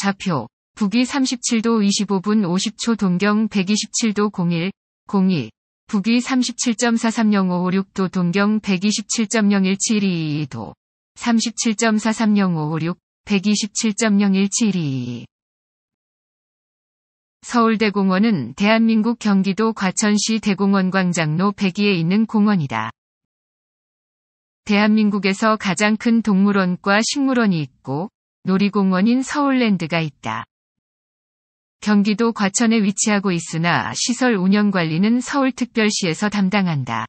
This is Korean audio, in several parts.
좌표, 북위 37도 25분 50초 동경 127도 01, 02, 북위 37.430556도 동경 127.01722도, 37.430556, 127.01722. 서울대공원은 대한민국 경기도 과천시 대공원 광장로 102에 있는 공원이다. 대한민국에서 가장 큰 동물원과 식물원이 있고 놀이공원인 서울랜드가 있다. 경기도 과천에 위치하고 있으나 시설 운영 관리는 서울특별시에서 담당한다.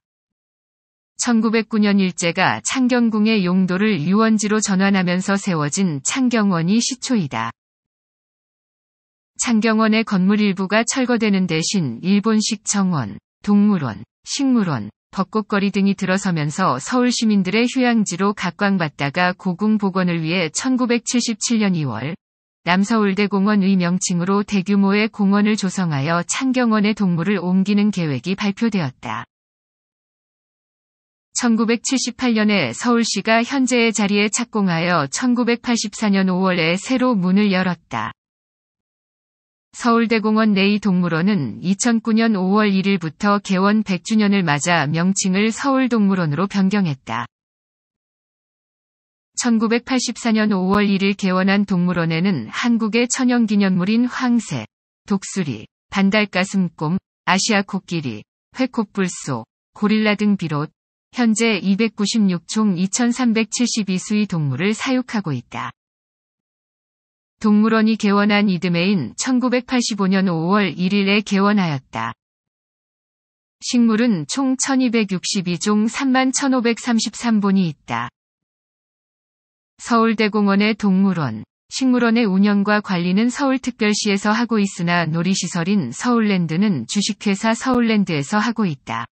1909년 일제가 창경궁의 용도를 유원지로 전환하면서 세워진 창경원이 시초이다. 창경원의 건물 일부가 철거되는 대신 일본식 정원, 동물원, 식물원, 벚꽃거리 등이 들어서면서 서울 시민들의 휴양지로 각광받다가 고궁 복원을 위해 1977년 2월 남서울대공원의 명칭으로 대규모의 공원을 조성하여 창경원의 동물을 옮기는 계획이 발표되었다. 1978년에 서울시가 현재의 자리에 착공하여 1984년 5월에 새로 문을 열었다. 서울대공원 내의 동물원은 2009년 5월 1일부터 개원 100주년을 맞아 명칭을 서울동물원으로 변경했다. 1984년 5월 1일 개원한 동물원에는 한국의 천연기념물인 황새, 독수리, 반달가슴곰, 아시아 코끼리, 회콧불소, 고릴라 등 비롯 현재 296총 2372수의 동물을 사육하고 있다. 동물원이 개원한 이듬해인 1985년 5월 1일에 개원하였다. 식물은 총 1262종 3 1533분이 있다. 서울대공원의 동물원, 식물원의 운영과 관리는 서울특별시에서 하고 있으나 놀이시설인 서울랜드는 주식회사 서울랜드에서 하고 있다.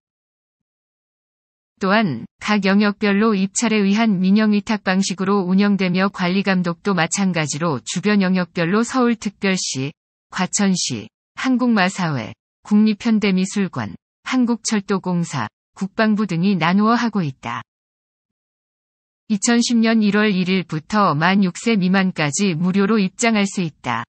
또한 각 영역별로 입찰에 의한 민영위탁 방식으로 운영되며 관리감독도 마찬가지로 주변 영역별로 서울특별시, 과천시, 한국마사회, 국립현대미술관, 한국철도공사, 국방부 등이 나누어 하고 있다. 2010년 1월 1일부터 만 6세 미만까지 무료로 입장할 수 있다.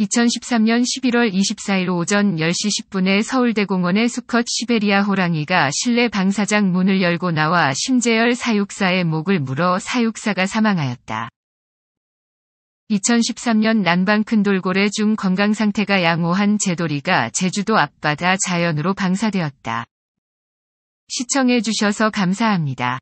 2013년 11월 24일 오전 10시 10분에 서울대공원의 수컷 시베리아 호랑이가 실내 방사장 문을 열고 나와 심재열 사육사의 목을 물어 사육사가 사망하였다. 2013년 난방 큰 돌고래 중 건강 상태가 양호한 제돌이가 제주도 앞바다 자연으로 방사되었다. 시청해주셔서 감사합니다.